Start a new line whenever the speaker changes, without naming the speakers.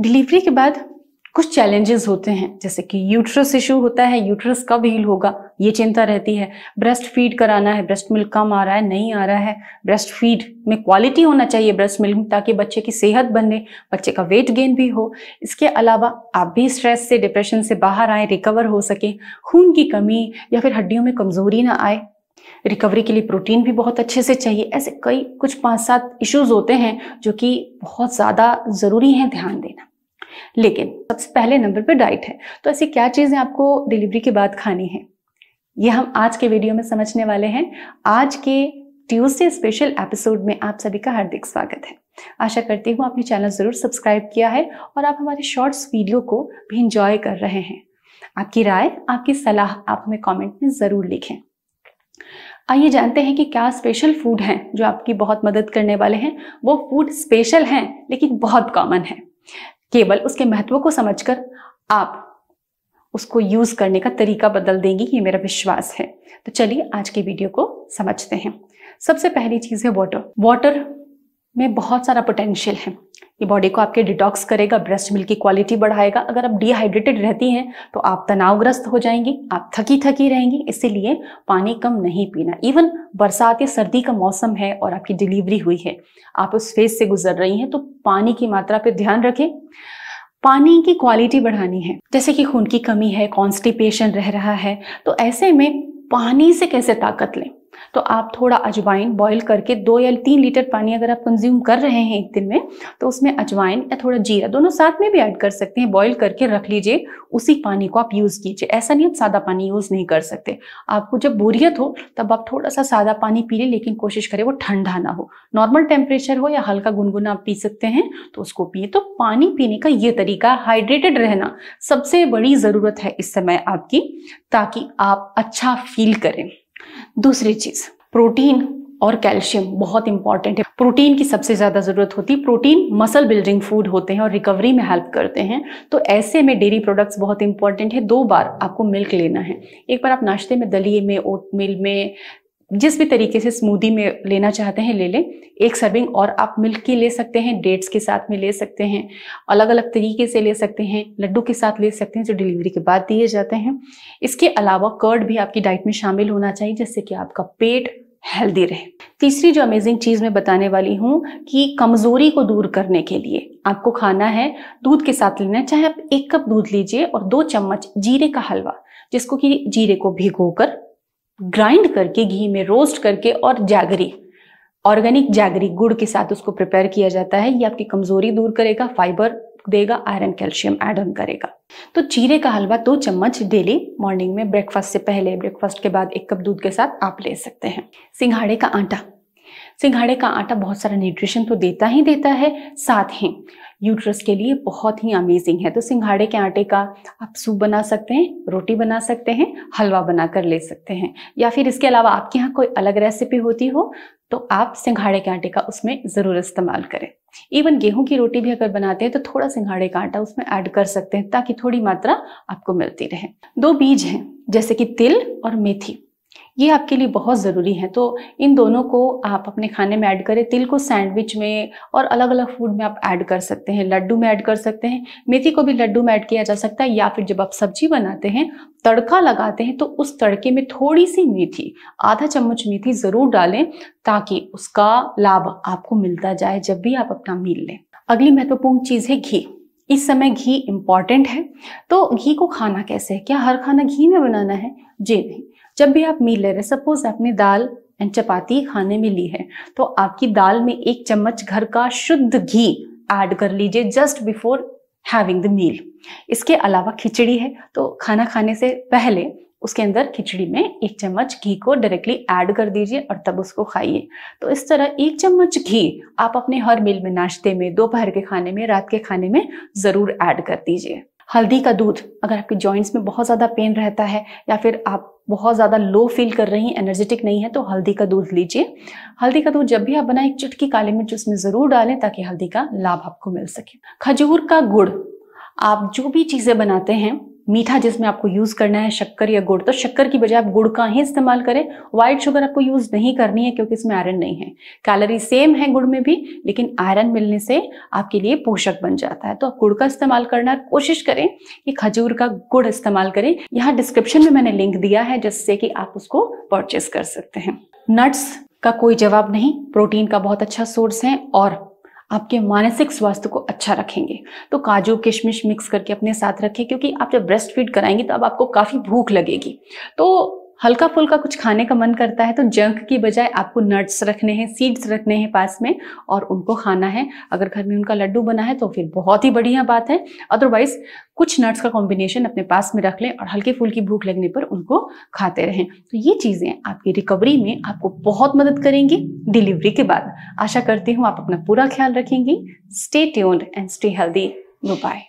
delivery के बाद कुछ चैलेंजेस होते हैं जैसे कि यूट्रस इशू होता है यूट्रस कब हील होगा ये चिंता रहती है ब्रेस्ट फीड कराना है ब्रेस्ट मिल्क कम आ रहा है नहीं आ रहा है ब्रेस्ट फीड में क्वालिटी होना चाहिए ब्रेस्ट मिल्क ताकि बच्चे की सेहत बने बच्चे का वेट गेन भी हो इसके अलावा आप भी स्ट्रेस से डिप्रेशन से बाहर आए रिकवर हो सके खून की कमी या फिर हड्डियों में कमजोरी ना आए रिकवरी के लिए प्रोटीन भी बहुत अच्छे से चाहिए ऐसे कई कुछ पांच सात इश्यूज होते हैं जो कि बहुत ज़्यादा ज़रूरी हैं ध्यान देना लेकिन सबसे पहले नंबर पे डाइट है तो ऐसी क्या चीज़ें आपको डिलीवरी के बाद खानी है ये हम आज के वीडियो में समझने वाले हैं आज के ट्यूसडे स्पेशल एपिसोड में आप सभी का हार्दिक स्वागत है आशा करती हूँ आपने चैनल ज़रूर सब्सक्राइब किया है और आप हमारे शॉर्ट्स वीडियो को भी इंजॉय कर रहे हैं आपकी राय आपकी सलाह आप हमें कमेंट में ज़रूर लिखें आइए जानते हैं कि क्या स्पेशल फूड हैं जो आपकी बहुत मदद करने वाले हैं वो फूड स्पेशल हैं लेकिन बहुत कॉमन है केवल उसके महत्व को समझकर आप उसको यूज करने का तरीका बदल देंगी ये मेरा विश्वास है तो चलिए आज के वीडियो को समझते हैं सबसे पहली चीज है वाटर वाटर में बहुत सारा पोटेंशियल है ये बॉडी को आपके डिटॉक्स करेगा ब्रेस्ट मिल्क की क्वालिटी बढ़ाएगा अगर आप डिहाइड्रेटेड रहती हैं तो आप तनावग्रस्त हो जाएंगी आप थकी थकी रहेंगी इसीलिए पानी कम नहीं पीना इवन बरसात या सर्दी का मौसम है और आपकी डिलीवरी हुई है आप उस फेज से गुजर रही हैं तो पानी की मात्रा पर ध्यान रखें पानी की क्वालिटी बढ़ानी है जैसे कि खून की कमी है कॉन्स्टिपेशन रह रहा है तो ऐसे में पानी से कैसे ताकत लें तो आप थोड़ा अजवाइन बॉईल करके दो या तीन लीटर पानी अगर आप कंज्यूम कर रहे हैं एक दिन में तो उसमें अजवाइन या थोड़ा जीरा दोनों साथ में भी ऐड कर सकते हैं बॉईल करके रख लीजिए उसी पानी को आप यूज़ कीजिए ऐसा नहीं आप सादा पानी यूज़ नहीं कर सकते आपको जब बोरियत हो तब आप थोड़ा सा सादा पानी पी लें लेकिन कोशिश करें वो ठंडा ना हो नॉर्मल टेम्परेचर हो या हल्का गुनगुना आप पी सकते हैं तो उसको पिए तो पानी पीने का ये तरीका हाइड्रेटेड रहना सबसे बड़ी ज़रूरत है इस समय आपकी ताकि आप अच्छा फील करें दूसरी चीज प्रोटीन और कैल्शियम बहुत इंपॉर्टेंट है प्रोटीन की सबसे ज़्यादा ज़रूरत होती है प्रोटीन मसल बिल्डिंग फूड होते हैं और रिकवरी में हेल्प करते हैं तो ऐसे में डेयरी प्रोडक्ट्स बहुत इंपॉर्टेंट है दो बार आपको मिल्क लेना है एक बार आप नाश्ते में दलिए में ओट मिल में जिस भी तरीके से स्मूदी में लेना चाहते हैं ले लें एक सर्विंग और आप मिल्क की ले सकते हैं डेट्स के साथ में ले सकते हैं अलग अलग तरीके से ले सकते हैं लड्डू के साथ ले सकते हैं जो डिलीवरी के बाद दिए जाते हैं इसके अलावा कर्ड भी आपकी डाइट में शामिल होना चाहिए जिससे कि आपका पेट हेल्दी रहे तीसरी जो अमेजिंग चीज़ मैं बताने वाली हूँ कि कमज़ोरी को दूर करने के लिए आपको खाना है दूध के साथ लेना चाहे आप एक कप दूध लीजिए और दो चम्मच जीरे का हलवा जिसको कि जीरे को भिगोकर ग्राइंड करके घी में रोस्ट करके और जागरी ऑर्गेनिक जागरी गुड़ के साथ उसको प्रिपेयर किया जाता है ये आपकी कमजोरी दूर करेगा फाइबर देगा आयरन कैल्शियम एड ऑन करेगा तो चीरे का हलवा दो चम्मच डेली मॉर्निंग में ब्रेकफास्ट से पहले ब्रेकफास्ट के बाद एक कप दूध के साथ आप ले सकते हैं सिंघाड़े का आटा सिंघाड़े का आटा बहुत सारा न्यूट्रिशन तो देता ही देता है साथ ही यूट्रस के लिए बहुत ही अमेजिंग है तो सिंघाड़े के आटे का आप सूप बना सकते हैं रोटी बना सकते हैं हलवा बनाकर ले सकते हैं या फिर इसके अलावा आपके यहाँ कोई अलग रेसिपी होती हो तो आप सिंघाड़े के आटे का उसमें ज़रूर इस्तेमाल करें इवन गेहूं की रोटी भी अगर बनाते हैं तो थोड़ा सिंघाड़े का आटा उसमें ऐड कर सकते हैं ताकि थोड़ी मात्रा आपको मिलती रहे दो बीज हैं जैसे कि तिल और मेथी ये आपके लिए बहुत ज़रूरी है तो इन दोनों को आप अपने खाने में ऐड करें तिल को सैंडविच में और अलग अलग फूड में आप ऐड कर सकते हैं लड्डू में ऐड कर सकते हैं मेथी को भी लड्डू में ऐड किया जा सकता है या फिर जब आप सब्जी बनाते हैं तड़का लगाते हैं तो उस तड़के में थोड़ी सी मेथी आधा चम्मच मेथी ज़रूर डालें ताकि उसका लाभ आपको मिलता जाए जब भी आप अपना मील लें अगली महत्वपूर्ण चीज़ है घी इस समय घी इम्पॉर्टेंट है तो घी को खाना कैसे है क्या हर खाना घी में बनाना है जी नहीं जब भी आप मील ले रहे हैं सपोज आपने दाल एंड चपाती खाने में ली है तो आपकी दाल में एक चम्मच घर का शुद्ध घी ऐड कर लीजिए just before having the meal इसके अलावा खिचड़ी है तो खाना खाने से पहले उसके अंदर खिचड़ी में एक चम्मच घी को डायरेक्टली ऐड कर दीजिए और तब उसको खाइए तो इस तरह एक चम्मच घी आप अपने हर मील में नाश्ते में दोपहर के खाने में रात के खाने में ज़रूर ऐड कर दीजिए हल्दी का दूध अगर आपके जॉइंट्स में बहुत ज़्यादा पेन रहता है या फिर आप बहुत ज़्यादा लो फील कर रही हैं एनर्जेटिक नहीं है तो हल्दी का दूध लीजिए हल्दी का दूध जब भी आप बनाए एक चुटकी काली मिर्च उसमें ज़रूर डालें ताकि हल्दी का लाभ आपको मिल सके खजूर का गुड़ आप जो भी चीज़ें बनाते हैं मीठा जिसमें आपको यूज करना है शक्कर या गुड़ तो शक्कर की बजाय आप गुड़ का ही इस्तेमाल करें व्हाइट शुगर आपको यूज नहीं करनी है क्योंकि इसमें आयरन नहीं है कैलोरी सेम है गुड़ में भी लेकिन आयरन मिलने से आपके लिए पोषक बन जाता है तो आप गुड़ का इस्तेमाल करना कोशिश करें कि खजूर का गुड़ इस्तेमाल करें यहाँ डिस्क्रिप्शन में मैंने लिंक दिया है जिससे कि आप उसको परचेस कर सकते हैं नट्स का कोई जवाब नहीं प्रोटीन का बहुत अच्छा सोर्स है और आपके मानसिक स्वास्थ्य को अच्छा रखेंगे तो काजू किशमिश मिक्स करके अपने साथ रखें क्योंकि आप जब ब्रेस्ट फीड कराएंगे तो अब आपको काफ़ी भूख लगेगी तो हल्का फुल्का कुछ खाने का मन करता है तो जंक की बजाय आपको नट्स रखने हैं सीड्स रखने हैं पास में और उनको खाना है अगर घर में उनका लड्डू बना है तो फिर बहुत ही बढ़िया बात है अदरवाइज कुछ नट्स का कॉम्बिनेशन अपने पास में रख लें और फूल फुल्की भूख लगने पर उनको खाते रहें तो ये चीज़ें आपकी रिकवरी में आपको बहुत मदद करेंगी डिलीवरी के बाद आशा करती हूँ आप अपना पूरा ख्याल रखेंगी stay tuned and stay healthy bye